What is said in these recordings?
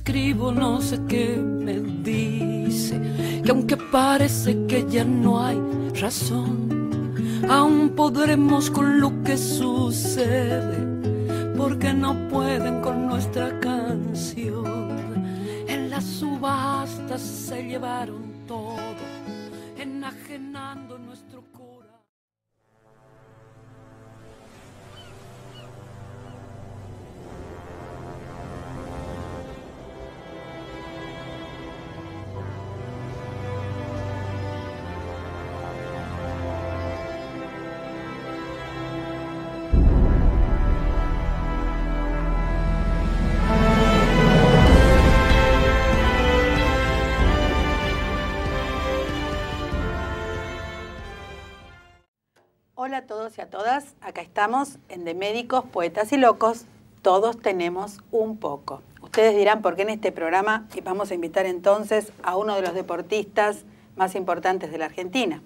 escribo no sé qué me dice, que aunque parece que ya no hay razón, aún podremos con lo que sucede, porque no pueden con nuestra canción. En las subastas se llevaron todo, enajenando. a todas. Acá estamos en De Médicos, Poetas y Locos. Todos tenemos un poco. Ustedes dirán por qué en este programa vamos a invitar entonces a uno de los deportistas más importantes de la Argentina.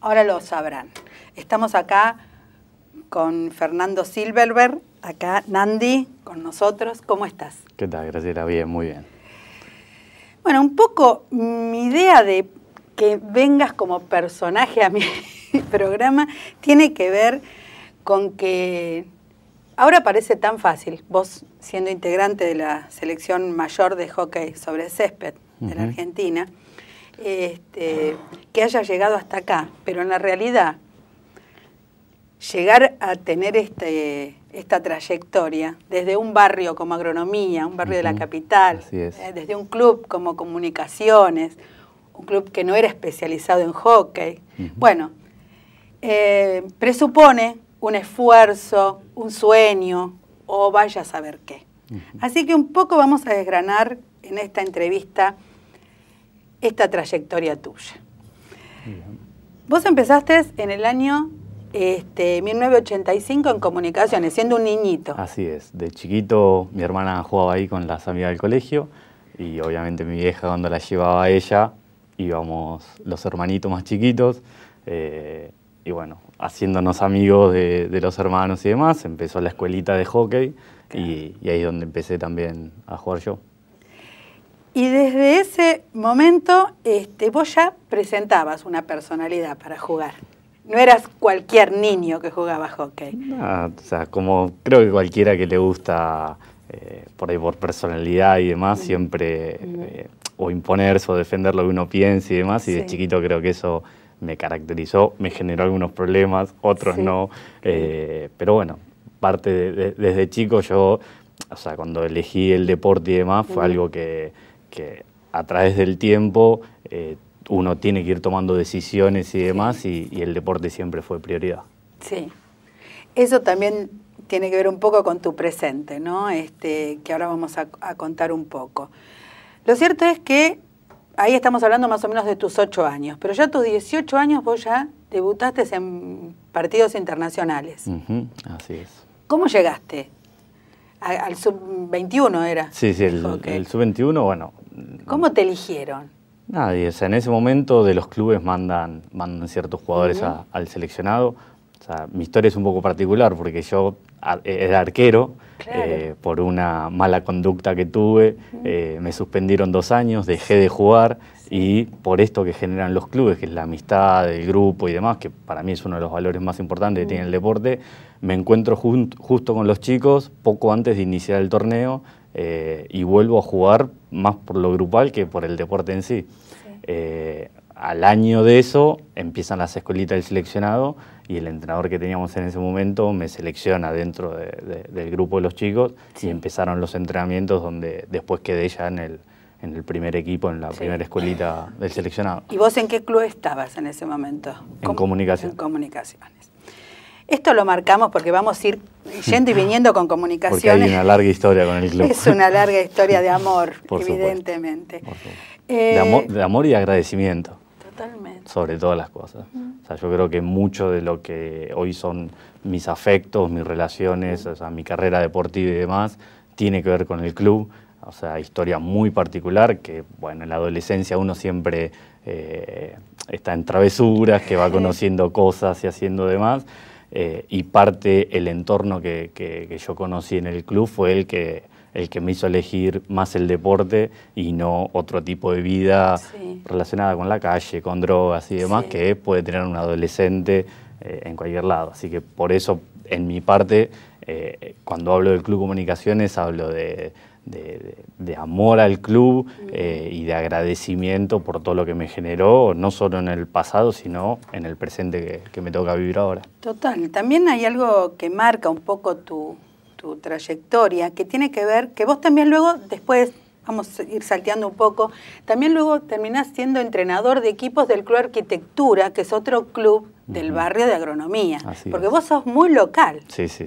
Ahora lo sabrán. Estamos acá con Fernando Silverberg, acá Nandi con nosotros. ¿Cómo estás? ¿Qué tal, Graciela? Bien, muy bien. Bueno, un poco mi idea de que vengas como personaje a mí. programa tiene que ver con que ahora parece tan fácil, vos siendo integrante de la selección mayor de hockey sobre césped de la Argentina, este, que haya llegado hasta acá, pero en la realidad llegar a tener este, esta trayectoria desde un barrio como agronomía, un barrio de la capital, eh, desde un club como comunicaciones, un club que no era especializado en hockey. Bueno, eh, presupone un esfuerzo, un sueño o vaya a saber qué. Así que un poco vamos a desgranar en esta entrevista esta trayectoria tuya. Vos empezaste en el año este, 1985 en comunicaciones, siendo un niñito. Así es, de chiquito mi hermana jugaba ahí con las amigas del colegio y obviamente mi vieja cuando la llevaba a ella íbamos los hermanitos más chiquitos. Eh, y bueno, haciéndonos amigos de, los hermanos y demás, empezó la escuelita de hockey y, ahí es donde empecé también a jugar yo. Y desde ese momento este, vos ya presentabas una personalidad para jugar. No eras cualquier niño que jugaba hockey. No, o sea, como creo que cualquiera que le gusta eh, por ahí por personalidad y demás, siempre eh, o imponerse o defender lo que uno piensa y demás, y de chiquito creo que eso me caracterizó, me generó algunos problemas, otros no. Eh, pero bueno, parte desde chico yo, o sea, cuando elegí el deporte y demás, fue algo que, a través del tiempo eh, uno tiene que ir tomando decisiones y demás, y, el deporte siempre fue prioridad. Sí. Eso también tiene que ver un poco con tu presente, ¿no? Este, que ahora vamos a contar un poco. Lo cierto es que ahí estamos hablando más o menos de tus ocho años, pero ya tus 18 años vos ya debutaste en partidos internacionales. así es. ¿Cómo llegaste? al sub-21 era. Sí, sí, el, sub-21, bueno. ¿Cómo te eligieron? Nadie, o sea, en ese momento de los clubes mandan, mandan ciertos jugadores al seleccionado mi historia es un poco particular porque yo era arquero, eh, por una mala conducta que tuve, eh, me suspendieron dos años, dejé de jugar y por esto que generan los clubes, que es la amistad, el grupo y demás, que para mí es uno de los valores más importantes que tiene el deporte, me encuentro justo con los chicos poco antes de iniciar el torneo eh, y vuelvo a jugar más por lo grupal que por el deporte en sí al año de eso empiezan las escuelitas del seleccionado y el entrenador que teníamos en ese momento me selecciona dentro del grupo de los chicos y empezaron los entrenamientos donde después quedé ya en el, en el primer equipo, en la primera escuelita del seleccionado. ¿Y vos en qué club estabas en ese momento? En comunicaciones. Esto lo marcamos porque vamos a ir yendo y viniendo con comunicaciones. Porque hay una larga historia con el club. Es una larga historia de amor, evidentemente. Eh, de amor y agradecimiento sobre todas las cosas. O sea, yo creo que mucho de lo que hoy son mis afectos, mis relaciones, o sea, mi carrera deportiva y demás, tiene que ver con el club. O sea, historia muy particular que, bueno, en la adolescencia uno siempre eh, está en travesuras, que va conociendo cosas y haciendo demás. Eh, y parte el entorno que, yo conocí en el club fue el que el que me hizo elegir más el deporte y no otro tipo de vida relacionada con la calle, con drogas y demás que puede tener un adolescente eh, en cualquier lado. Así que por eso, en mi parte, eh, cuando hablo del Club Comunicaciones, hablo de, amor al club eh, y de agradecimiento por todo lo que me generó, no solo en el pasado, sino en el presente que me toca vivir ahora. Total, también hay algo que marca un poco tu, tu trayectoria, que tiene que ver que vos también luego, después vamos a ir salteando un poco, también luego terminás siendo entrenador de equipos del Club Arquitectura, que es otro club del barrio de agronomía, porque vos sos muy local. Sí, sí,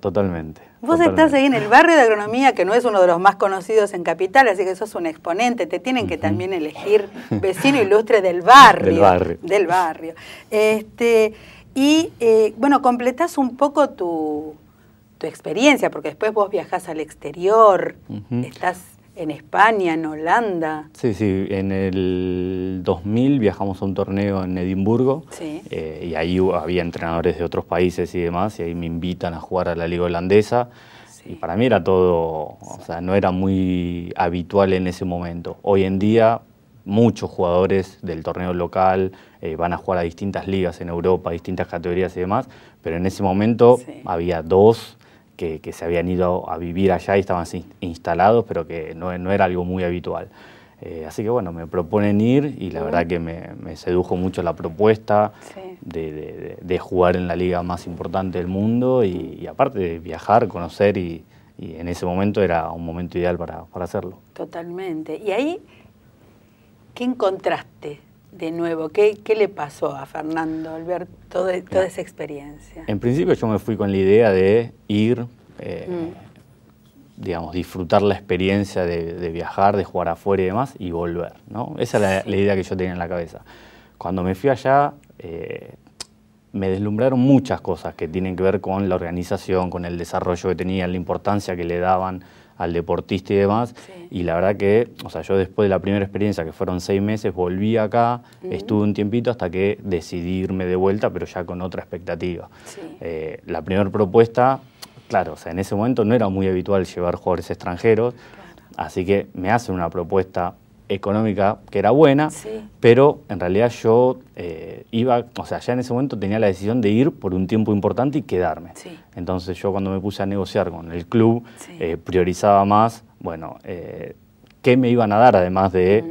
totalmente. Vos estás ahí en el barrio de agronomía, que no es uno de los más conocidos en Capital, así que sos un exponente, te tienen que también elegir vecino ilustre del barrio. del barrio. Del barrio. Este, y eh, bueno, completás un poco tu, tu experiencia, porque después vos viajás al exterior, estás en España, en Holanda. Sí, sí, en el 2000 viajamos a un torneo en Edimburgo eh, y ahí había entrenadores de otros países y demás y ahí me invitan a jugar a la liga holandesa. Y para mí era todo, o sea, no era muy habitual en ese momento. Hoy en día muchos jugadores del torneo local eh, van a jugar a distintas ligas en Europa, distintas categorías y demás, pero en ese momento había dos que, se habían ido a vivir allá y estaban instalados, pero que no, no era algo muy habitual. Eh, así que bueno, me proponen ir y la verdad que me, sedujo mucho la propuesta de, jugar en la liga más importante del mundo y, aparte de viajar, conocer y, en ese momento era un momento ideal para, para hacerlo. Totalmente. ¿Y ahí qué encontraste? de nuevo? ¿Qué, le pasó a Fernando al ver toda esa experiencia? En principio yo me fui con la idea de ir, eh, mm. digamos, disfrutar la experiencia de, de, viajar, de jugar afuera y demás, y volver, ¿no? Esa era la, idea que yo tenía en la cabeza. Cuando me fui allá... Eh, me deslumbraron muchas cosas que tienen que ver con la organización, con el desarrollo que tenía, la importancia que le daban al deportista y demás. Y la verdad que, o sea, yo después de la primera experiencia, que fueron seis meses, volví acá, estuve un tiempito hasta que decidí irme de vuelta, pero ya con otra expectativa. Eh, la primera propuesta, claro, o sea, en ese momento no era muy habitual llevar jugadores extranjeros, así que me hacen una propuesta económica que era buena, pero en realidad yo eh, iba, o sea, ya en ese momento tenía la decisión de ir por un tiempo importante y quedarme. Entonces yo cuando me puse a negociar con el club, eh, priorizaba más, bueno, eh, qué me iban a dar además de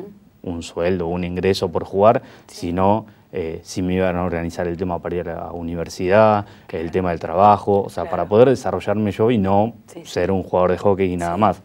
un sueldo, un ingreso por jugar, sino si me iban a organizar el tema para ir a la universidad, el tema del trabajo, o sea, para poder desarrollarme yo y no ser un jugador de hockey y nada más.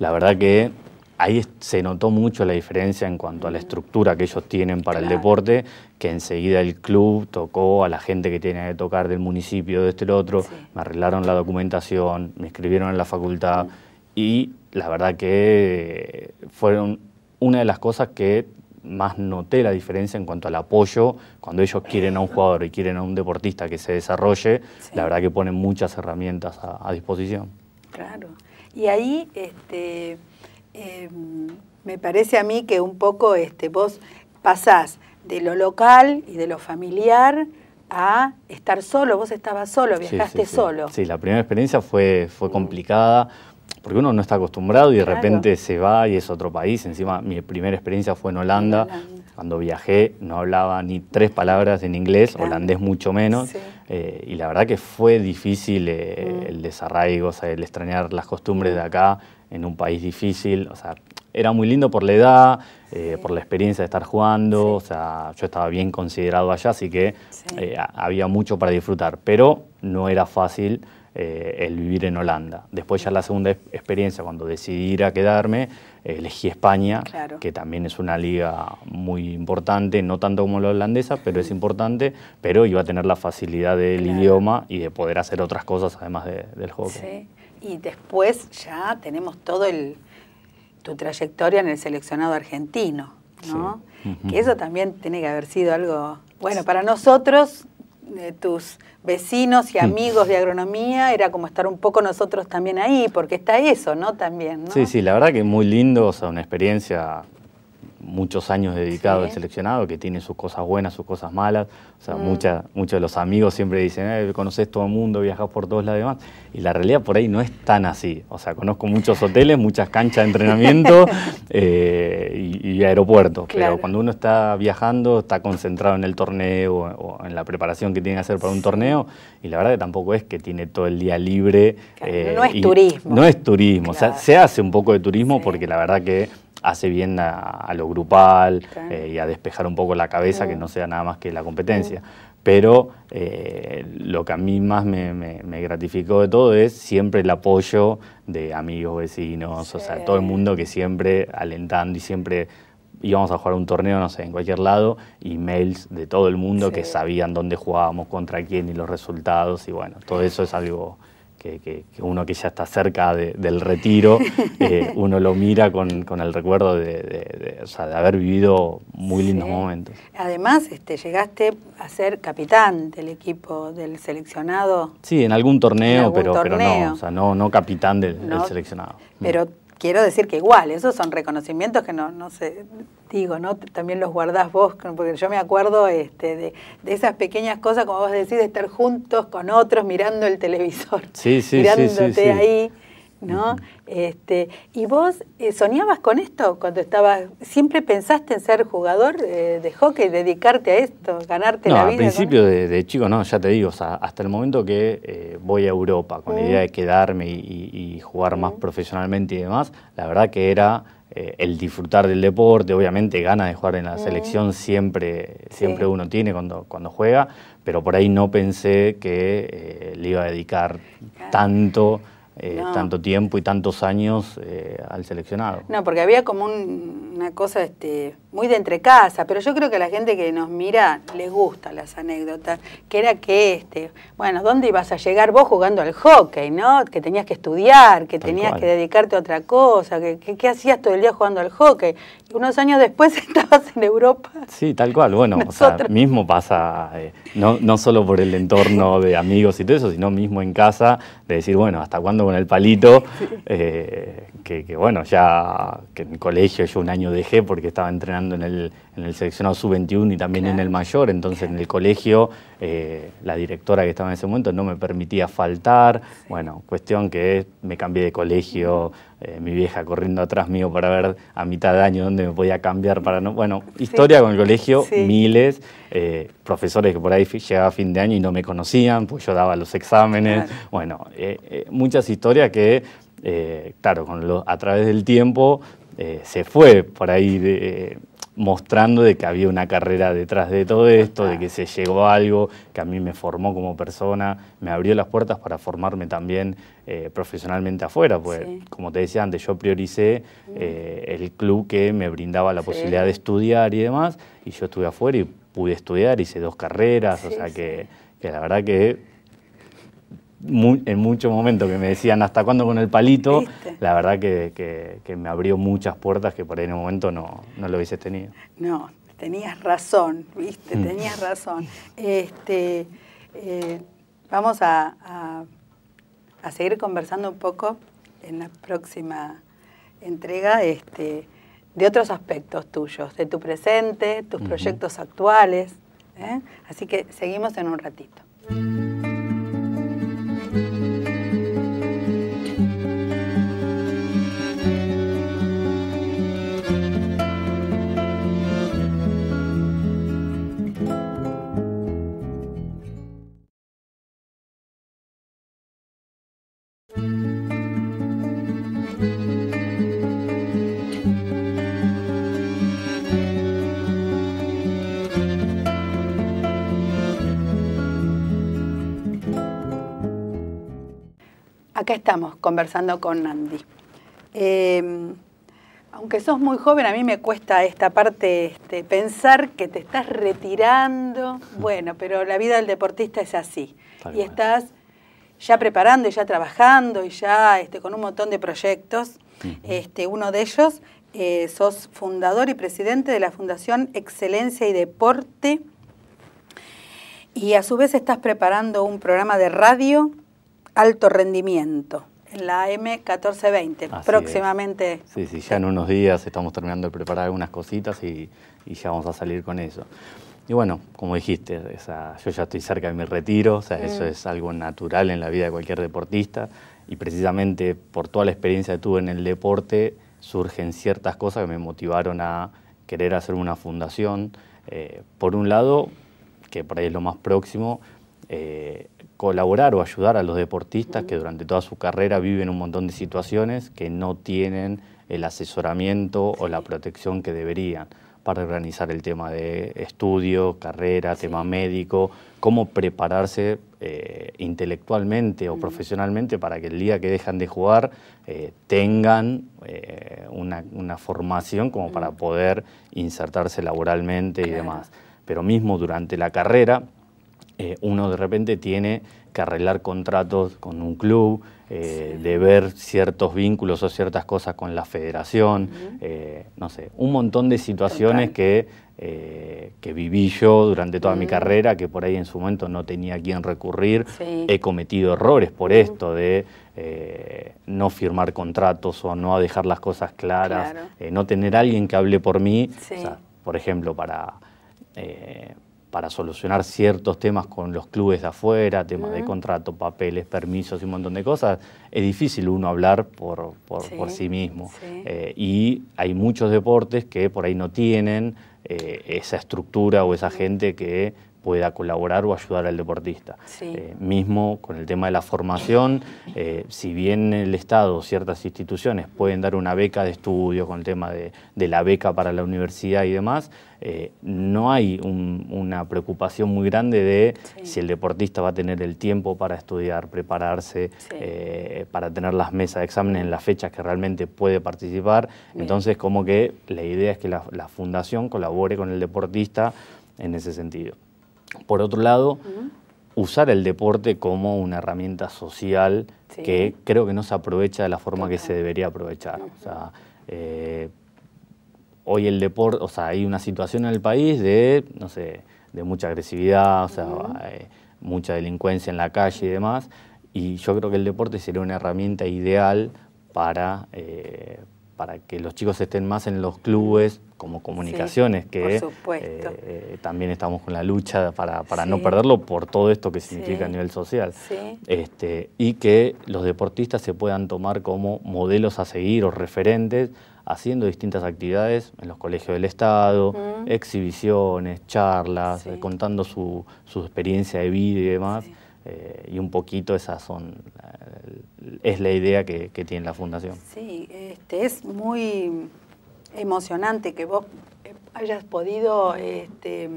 La verdad que ahí se notó mucho la diferencia en cuanto a la estructura que ellos tienen para el deporte, que enseguida el club tocó a la gente que tiene que tocar del municipio, de este el otro, me arreglaron la documentación, me escribieron en la facultad y la verdad que fueron una de las cosas que más noté la diferencia en cuanto al apoyo, cuando ellos quieren a un jugador y quieren a un deportista que se desarrolle, la verdad que ponen muchas herramientas a, a disposición. Claro. Y ahí este, Em, me parece a mí que un poco este, vos pasás de lo local y de lo familiar a estar solo, vos estabas solo, viajaste solo. Sí, la primera experiencia fue, fue mm. complicada porque uno no está acostumbrado y de repente se va y es otro país. Encima mi primera experiencia fue en Holanda. Cuando viajé no hablaba ni tres palabras en inglés, holandés mucho menos, eh, y la verdad que fue difícil eh, mm. el desarraigo, o sea, el extrañar las costumbres de mm. acá en un país difícil, o sea, era muy lindo por la edad, eh, por la experiencia de estar jugando, o sea, yo estaba bien considerado allá, así que había mucho para disfrutar, pero no era fácil eh, el vivir en Holanda. Después ya la segunda experiencia, cuando decidí a quedarme, elegí España, que también es una liga muy importante, no tanto como la holandesa, pero es importante, pero iba a tener la facilidad del idioma y de poder hacer otras cosas además del hockey. Sí, y después ya tenemos todo el tu trayectoria en el seleccionado argentino, ¿no? Que eso también tiene que haber sido algo, bueno, para nosotros de eh, tus vecinos y amigos de agronomía, era como estar un poco nosotros también ahí, porque está eso, ¿no? También, ¿no? Sí, sí, la verdad que muy lindo, o sea, una experiencia muchos años dedicado al seleccionado, que tiene sus cosas buenas, sus cosas malas. O sea, mm. muchos de los amigos siempre dicen, eh, conoces todo el mundo, viajas por todos lados y demás. Y la realidad por ahí no es tan así. O sea, conozco muchos hoteles, muchas canchas de entrenamiento eh, y, aeropuertos. Pero cuando uno está viajando, está concentrado en el torneo o, en la preparación que tiene que hacer para un torneo. Y la verdad que tampoco es que tiene todo el día libre. Eh, no es turismo. No es turismo. se hace un poco de turismo porque la verdad que hace bien a, lo grupal eh, y a despejar un poco la cabeza, que mm. no sea nada más que la competencia. Mm. Pero eh, lo que a mí más me, gratificó de todo es siempre el apoyo de amigos, vecinos, o sea, todo el mundo que siempre alentando y siempre íbamos a jugar un torneo, no sé, en cualquier lado, y mails de todo el mundo que sabían dónde jugábamos, contra quién y los resultados, y bueno, todo eso es algo que, uno que ya está cerca del retiro, eh, uno lo mira con, el recuerdo de, de, haber vivido muy lindos momentos. Además, este, llegaste a ser capitán del equipo del seleccionado. Sí, en algún torneo, pero, pero no, o sea, no, no capitán del, del seleccionado. Pero quiero decir que igual, esos son reconocimientos que no, no sé, digo, ¿no? También los guardás vos, porque yo me acuerdo este, de, esas pequeñas cosas, como vos decís, de estar juntos con otros mirando el televisor, sí, sí, mirándote ahí. ¿no? este, ¿Y vos eh, soñabas con esto cuando estabas, siempre pensaste en ser jugador de hockey, dedicarte a esto, ganarte no, la vida? Al principio de, chico, no, ya te digo, hasta el momento que eh, voy a Europa con la mm. idea de quedarme y, jugar mm. más profesionalmente y demás, la verdad que era... Eh, el disfrutar del deporte, obviamente gana de jugar en la mm. selección siempre, siempre uno tiene cuando, cuando juega, pero por ahí no pensé que le iba a dedicar tanto eh, tanto tiempo y tantos años eh, al seleccionado. No, porque había como una cosa este, muy de entre casa pero yo creo que a la gente que nos mira les gustan las anécdotas, que era que, este, bueno, ¿dónde ibas a llegar vos jugando al hockey, no? Que tenías que estudiar, que tenías que dedicarte a otra cosa, que, hacías todo el día jugando al hockey unos años después estabas en Europa. Sí, tal cual. Bueno, o sea, mismo pasa, eh, no, solo por el entorno de amigos y todo eso, sino mismo en casa, de decir, bueno, ¿hasta cuándo con el palito? Eh, que, bueno, ya que en el colegio yo un año dejé porque estaba entrenando en el, en seleccionado sub-21 y también en el mayor, entonces en el colegio eh, la directora que estaba en ese momento no me permitía faltar. Bueno, cuestión que me cambié de colegio. Eh, mi vieja corriendo atrás mío para ver a mitad de año dónde me podía cambiar para no. Bueno, historia con el colegio, miles, eh, profesores que por ahí llegaba a fin de año y no me conocían, pues yo daba los exámenes. Bueno, eh, muchas historias que, claro, a través del tiempo se fue por ahí de mostrando de que había una carrera detrás de todo esto, de que se llegó a algo que a mí me formó como persona, me abrió las puertas para formarme también eh, profesionalmente afuera, pues como te decía antes, yo prioricé mm. eh, el club que me brindaba la posibilidad de estudiar y demás, y yo estuve afuera y pude estudiar, hice dos carreras, o sea que la verdad que en muchos momentos que me decían hasta cuándo con el palito, la verdad que, me abrió muchas puertas que por ahí en un momento no, no lo hubiese tenido. No, tenías razón, viste, mm. tenías razón. Este, eh, vamos a, a, seguir conversando un poco en la próxima entrega este, de otros aspectos tuyos, de tu presente, tus proyectos actuales. ¿eh? Así que seguimos en un ratito. Acá estamos conversando con Andy. Em, aunque sos muy joven, a mí me cuesta esta parte este, pensar que te estás retirando. Bueno, pero la vida del deportista es así. y estás ya preparando y ya trabajando y ya este, con un montón de proyectos. este, uno de ellos, eh, sos fundador y presidente de la Fundación Excelencia y Deporte. Y a su vez estás preparando un programa de radio alto rendimiento en la M 1420 próximamente. Sí, sí, ya en unos días estamos terminando de preparar algunas cositas y, ya vamos a salir con eso. Y bueno, como dijiste, yo ya estoy cerca de mi retiro, o sea, eso mm. es algo natural en la vida de cualquier deportista y precisamente por toda la experiencia que tuve en el deporte surgen ciertas cosas que me motivaron a querer hacer una fundación. Eh, por un lado, que por ahí es lo más próximo, eh, colaborar o ayudar a los deportistas que durante toda su carrera viven un montón de situaciones que no tienen el asesoramiento o la protección que deberían para organizar el tema de estudio, carrera, tema médico, cómo prepararse eh, intelectualmente o profesionalmente para que el día que dejan de jugar eh, tengan eh, una, formación como para poder insertarse laboralmente y demás. Pero mismo durante la carrera, eh, uno de repente tiene que arreglar contratos con un club, eh, de ver ciertos vínculos o ciertas cosas con la federación, eh, no sé, un montón de situaciones que, que viví yo durante toda mi carrera, que por ahí en su momento no tenía a quién recurrir, he cometido errores por esto de no firmar contratos o no dejar las cosas claras, no tener alguien que hable por mí, por ejemplo, para para solucionar ciertos temas con los clubes de afuera, temas de contrato, papeles, permisos y un montón de cosas, es difícil uno hablar por, sí, mismo. Eh, y hay muchos deportes que por ahí no tienen eh, esa estructura o esa gente que pueda colaborar o ayudar al deportista. Eh, mismo con el tema de la formación, eh, si bien el Estado, o ciertas instituciones pueden dar una beca de estudio con el tema de, la beca para la universidad y demás, eh, no hay una preocupación muy grande de si el deportista va a tener el tiempo para estudiar, prepararse, para tener las mesas de exámenes en las fechas que realmente puede participar. Entonces, como que la idea es que la fundación colabore con el deportista en ese sentido. Por otro lado, usar el deporte como una herramienta social que creo que no se aprovecha de la forma que se debería aprovechar. Eh, hoy el deporte, o sea, hay una situación en el país de, no sé, de mucha agresividad, o sea, mucha delincuencia en la calle y demás. Y yo creo que el deporte sería una herramienta ideal para, eh, para que los chicos estén más en los clubes como comunicaciones, que eh, también estamos con la lucha para, no perderlo por todo esto que significa a nivel social. Este, y que los deportistas se puedan tomar como modelos a seguir o referentes haciendo distintas actividades en los colegios del Estado, exhibiciones, charlas, eh, contando su, su, experiencia de vida y demás. Eh, y un poquito esas son, eh, es la idea que, tiene la fundación. Sí, este, es muy emocionante que vos eh, hayas podido este,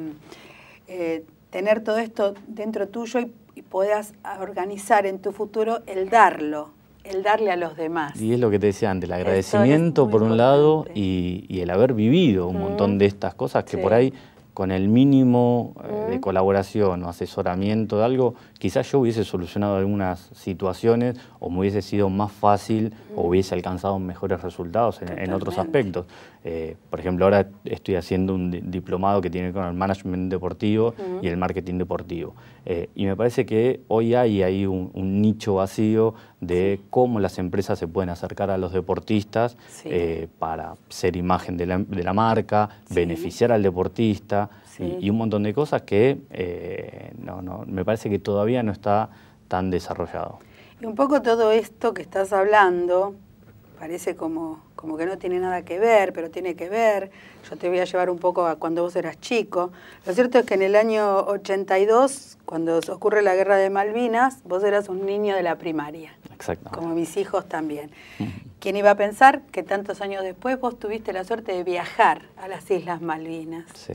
tener todo esto dentro tuyo y, puedas organizar en tu futuro el darlo, el darle a los demás. Y es lo que te decía antes, el agradecimiento por un lado y, el haber vivido un montón de estas cosas que por ahí con el mínimo eh, de colaboración o asesoramiento de algo, quizás yo hubiese solucionado algunas situaciones o me hubiese sido más fácil o hubiese alcanzado mejores resultados en, otros aspectos. Eh, por ejemplo, ahora estoy haciendo un diplomado que tiene con el management deportivo y el marketing deportivo. Eh, y me parece que hoy hay ahí un nicho vacío de cómo las empresas se pueden acercar a los deportistas eh, para ser imagen de la, marca, beneficiar al deportista y, un montón de cosas que eh, no, no, me parece que todavía no está tan desarrollado. Y un poco todo esto que estás hablando parece como, como que no tiene nada que ver, pero tiene que ver. Yo te voy a llevar un poco a cuando vos eras chico. Lo cierto es que en el año 82, cuando ocurre la guerra de Malvinas, vos eras un niño de la primaria como mis hijos también. ¿Quién iba a pensar que tantos años después vos tuviste la suerte de viajar a las Islas Malvinas? Sí.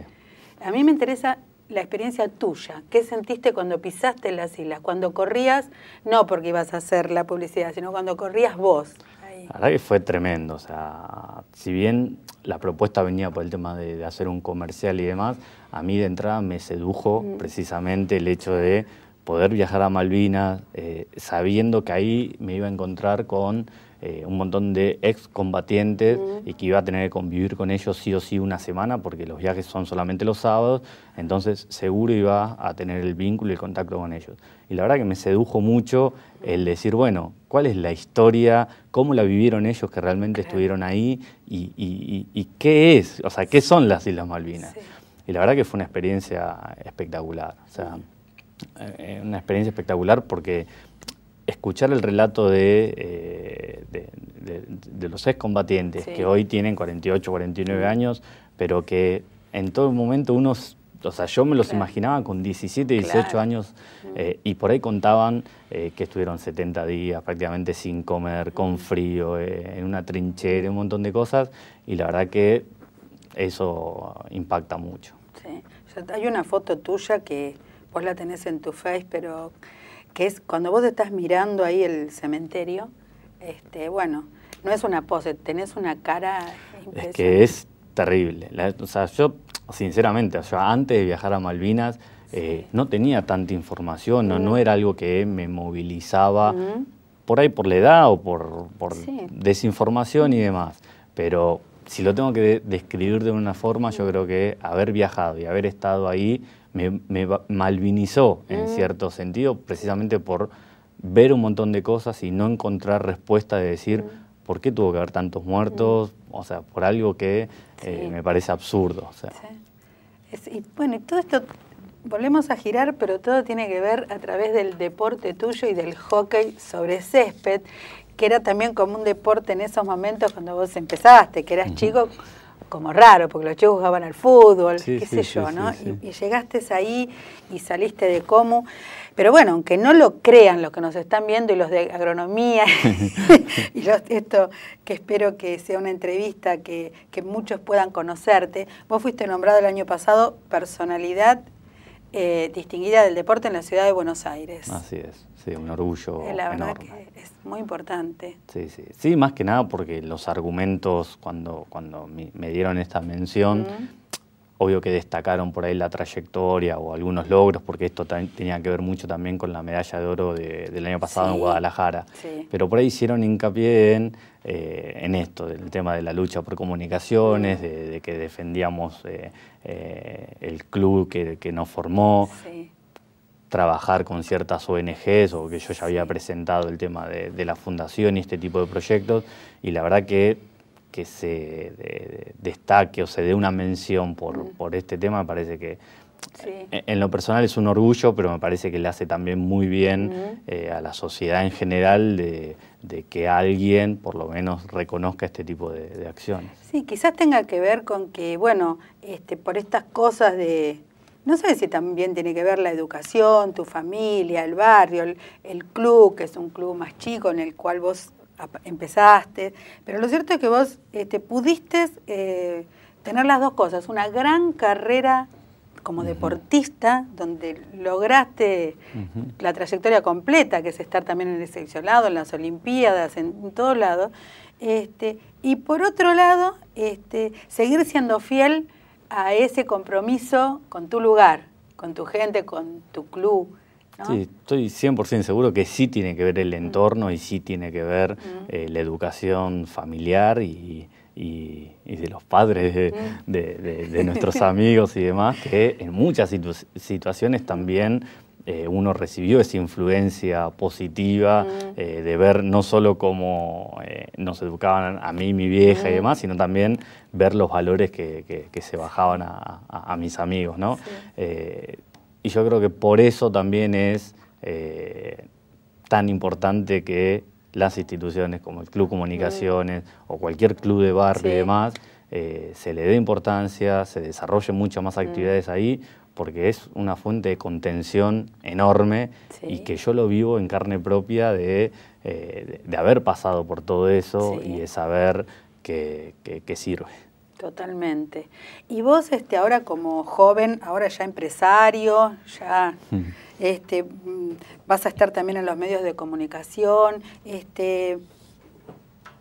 A mí me interesa la experiencia tuya. ¿Qué sentiste cuando pisaste las islas? Cuando corrías, no porque ibas a hacer la publicidad, sino cuando corrías vos. La verdad que fue tremendo. O sea, si bien la propuesta venía por el tema de, hacer un comercial y demás, a mí de entrada me sedujo mm. precisamente el hecho de poder viajar a Malvinas eh, sabiendo que ahí me iba a encontrar con eh, un montón de excombatientes mm. y que iba a tener que convivir con ellos sí o sí una semana porque los viajes son solamente los sábados, entonces seguro iba a tener el vínculo y el contacto con ellos. Y la verdad que me sedujo mucho el decir, bueno, ¿cuál es la historia? ¿Cómo la vivieron ellos que realmente estuvieron ahí? Y, qué es? O sea, ¿qué son las Islas Malvinas? Y la verdad que fue una experiencia espectacular. O sea, eh, eh, una experiencia espectacular porque escuchar el relato de, eh, de, los excombatientes que hoy tienen 48, 49 años, pero que en todo momento unos, o sea, yo me los imaginaba con 17, 18 años mm. y por ahí contaban que estuvieron 70 días prácticamente sin comer, con mm. frío, en una trinchera, un montón de cosas y la verdad que eso impacta mucho. hay una foto tuya que vos la tenés en tu face, pero que es cuando vos estás mirando ahí el cementerio, este, bueno, no es una pose, tenés una cara Es que es terrible. o sea, yo, sinceramente, yo antes de viajar a Malvinas, eh, no tenía tanta información, no, mm. era algo que me movilizaba, mm. por ahí por la edad o por, por desinformación y mm. demás. Pero si lo tengo que describir de una forma, yo creo que haber viajado y haber estado ahí me, malvinizó en mm. cierto sentido, precisamente por ver un montón de cosas y no encontrar respuesta de decir, mm. ¿por qué tuvo que haber tantos muertos? Mm. O sea, por algo que eh, me parece absurdo. y bueno, y todo esto, volvemos a girar, pero todo tiene que ver a través del deporte tuyo y del hockey sobre césped, que era también como un deporte en esos momentos cuando vos empezaste, que eras chico como raro, porque los chicos jugaban al fútbol, qué sé yo, ¿no? Y, llegaste ahí y saliste de cómo. Pero bueno, aunque no lo crean los que nos están viendo y los de agronomía, y los, esto que espero que sea una entrevista que, que muchos puedan conocerte, vos fuiste nombrado el año pasado personalidad eh, distinguida del deporte en la ciudad de Buenos Aires. Así es, sí, un orgullo. Eh, la verdad que es muy importante. Sí, sí, sí, más que nada porque los argumentos cuando, cuando me dieron esta mención, obvio que destacaron por ahí la trayectoria o algunos logros, porque esto tenía que ver mucho también con la medalla de oro del año pasado en Guadalajara, pero por ahí hicieron hincapié en eh, en esto, del tema de la lucha por comunicaciones, de, que defendíamos eh, eh, el club que, nos formó, trabajar con ciertas ONGs, o que yo ya había presentado el tema de, la fundación y este tipo de proyectos, y la verdad que que se destaque o se dé una mención por, por este tema, parece que eh, en lo personal es un orgullo, pero me parece que le hace también muy bien eh, a la sociedad en general de, que alguien por lo menos reconozca este tipo de, acciones. Sí, quizás tenga que ver con que, bueno, este, por estas cosas de, no sé si también tiene que ver la educación, tu familia, el barrio, el, club, que es un club más chico en el cual vos empezaste, pero lo cierto es que vos este, pudiste eh, tener las dos cosas, una gran carrera como deportista, donde lograste la trayectoria completa, que es estar también en el seleccionado, en las Olimpiadas, en, todo lado. Este, y por otro lado, este, seguir siendo fiel a ese compromiso con tu lugar, con tu gente, con tu club, Sí, estoy 100% seguro que sí tiene que ver el mm. entorno y sí tiene que ver mm. eh, la educación familiar y, de los padres mm. de, nuestros amigos y demás, que en muchas situaciones también eh, uno recibió esa influencia positiva eh, de ver no solo cómo nos educaban a mí, mi vieja y demás, sino también ver los valores que, se bajaban a, mis amigos, ¿no? Y yo creo que por eso también es eh, tan importante que las instituciones como el Club Comunicaciones mm. o cualquier club de barrio y demás eh, se le dé importancia, se desarrollen muchas más mm. actividades ahí, porque es una fuente de contención enorme y que yo lo vivo en carne propia de, eh, haber pasado por todo eso y de saber que sirve. Totalmente. Y vos este, ahora como joven, ahora ya empresario, ya este, mm, vas a estar también en los medios de comunicación, este,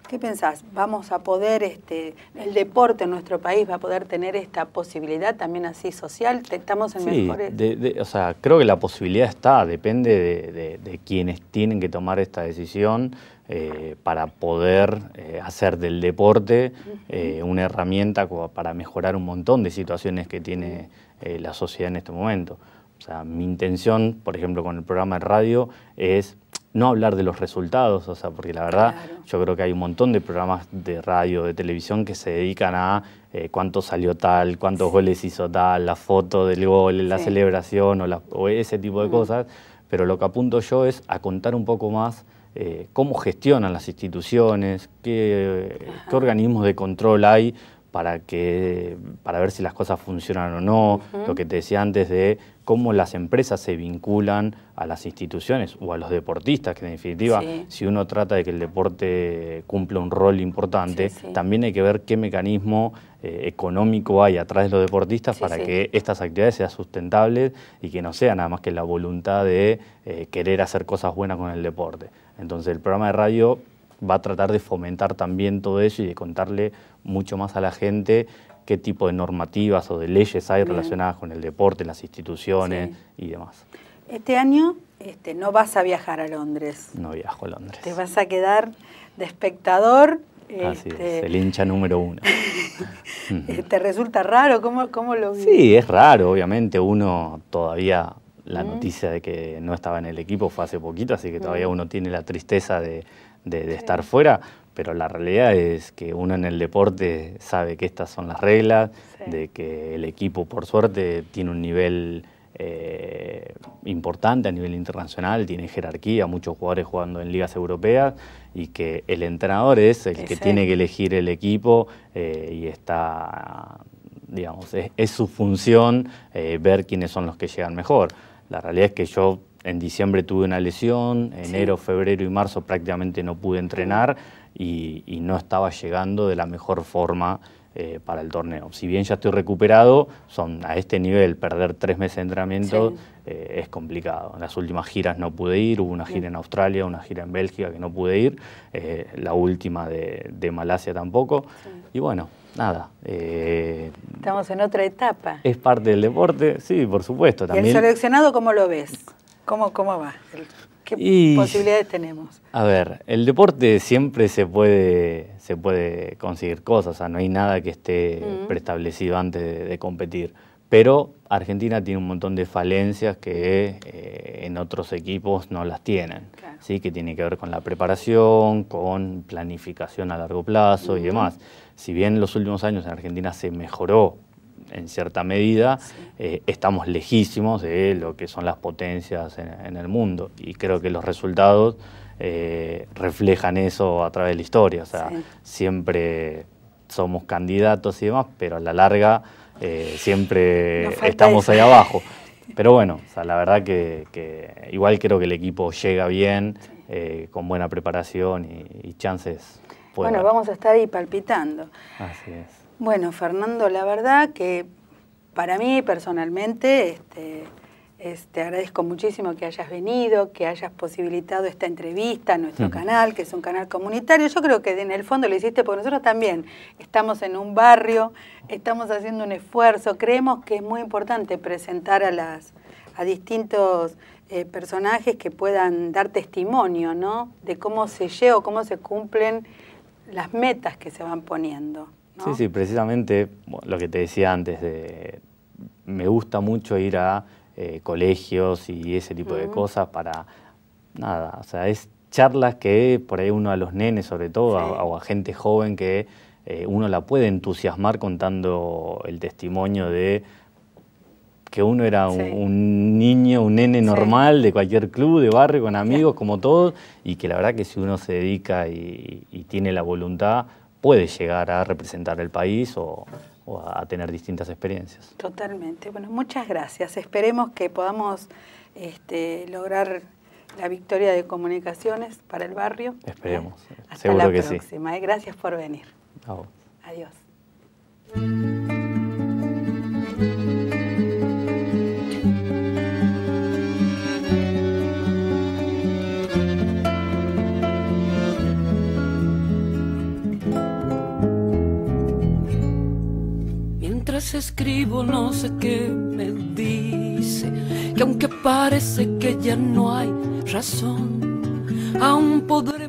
¿Qué pensás? ¿Vamos a poder, este, el deporte en nuestro país va a poder tener esta posibilidad también así social? ¿Estamos en sí, mejores? De, o sea, creo que la posibilidad está, depende de, de, quienes tienen que tomar esta decisión. Eh, para poder eh, hacer del deporte eh, una herramienta para mejorar un montón de situaciones que tiene la sociedad en este momento. O sea, mi intención, por ejemplo, con el programa de radio es no hablar de los resultados, o sea, porque la verdad yo creo que hay un montón de programas de radio, de televisión que se dedican a cuánto salió tal, cuántos goles hizo tal, la foto del gol, la celebración o, ese tipo de cosas, pero lo que apunto yo es a contar un poco más eh, cómo gestionan las instituciones, qué, organismos de control hay para, que, para ver si las cosas funcionan o no, lo que te decía antes de cómo las empresas se vinculan a las instituciones o a los deportistas, que en definitiva, si uno trata de que el deporte cumpla un rol importante, también hay que ver qué mecanismo eh, económico hay atrás de los deportistas para que estas actividades sean sustentables y que no sea nada más que la voluntad de eh, querer hacer cosas buenas con el deporte. Entonces el programa de radio va a tratar de fomentar también todo eso y de contarle mucho más a la gente qué tipo de normativas o de leyes hay relacionadas con el deporte, las instituciones y demás. Este año este, no vas a viajar a Londres. No viajo a Londres. Te vas a quedar de espectador. Así este, el hincha número uno. ¿Te resulta raro? ¿Cómo, lo Sí, es raro, obviamente. Uno todavía la noticia de que no estaba en el equipo fue hace poquito, así que todavía uno tiene la tristeza de, estar fuera, pero la realidad es que uno en el deporte sabe que estas son las reglas, de que el equipo por suerte tiene un nivel eh, importante a nivel internacional, tiene jerarquía, muchos jugadores jugando en ligas europeas y que el entrenador es el que tiene que elegir el equipo eh, y está, digamos, es, su función eh, ver quiénes son los que llegan mejor. La realidad es que yo en diciembre tuve una lesión, enero, febrero y marzo prácticamente no pude entrenar y, no estaba llegando de la mejor forma eh, para el torneo. Si bien ya estoy recuperado, son a este nivel perder tres meses de entrenamiento eh, es complicado. En las últimas giras no pude ir, hubo una gira en Australia, una gira en Bélgica que no pude ir, eh, la última de, Malasia tampoco. Y bueno, nada. Eh, Estamos en otra etapa. Es parte del deporte, sí, por supuesto. También. ¿Y el seleccionado cómo lo ves? ¿Cómo, cómo va? ¿Qué posibilidades tenemos? A ver, el deporte siempre se puede, se puede conseguir cosas, o sea, no hay nada que esté preestablecido antes de, competir. Pero Argentina tiene un montón de falencias que eh, en otros equipos no las tienen, ¿sí? que tiene que ver con la preparación, con planificación a largo plazo y demás si bien en los últimos años en Argentina se mejoró en cierta medida, eh, estamos lejísimos de lo que son las potencias en, el mundo. Y creo que los resultados eh, reflejan eso a través de la historia. O sea, siempre somos candidatos y demás, pero a la larga eh, siempre estamos ahí abajo. Pero bueno, sea, la verdad que, igual creo que el equipo llega bien, con buena preparación y chances bueno, vamos a estar ahí palpitando. Así es. Bueno, Fernando, la verdad que para mí personalmente este, este agradezco muchísimo que hayas venido, que hayas posibilitado esta entrevista a nuestro canal, que es un canal comunitario. Yo creo que en el fondo lo hiciste porque nosotros también estamos en un barrio, estamos haciendo un esfuerzo, creemos que es muy importante presentar a las a distintos eh, personajes que puedan dar testimonio ¿no? de cómo se lleva o cómo se cumplen las metas que se van poniendo. Sí, sí, precisamente lo que te decía antes, de, me gusta mucho ir a eh, colegios y ese tipo de cosas para nada, o sea, es charlas que por ahí uno a los nenes sobre todo, o a gente joven que eh, uno la puede entusiasmar contando el testimonio de que uno era un, niño, un nene normal de cualquier club, de barrio, con amigos, como todos, y que la verdad que si uno se dedica y, tiene la voluntad, puede llegar a representar el país o, a tener distintas experiencias. Totalmente. Bueno, muchas gracias. Esperemos que podamos este, lograr la victoria de comunicaciones para el barrio. Esperemos. Hasta la próxima. ¿eh? Gracias por venir. Adiós. Adiós. escribo no sé qué me dice, que aunque parece que ya no hay razón, aún podré...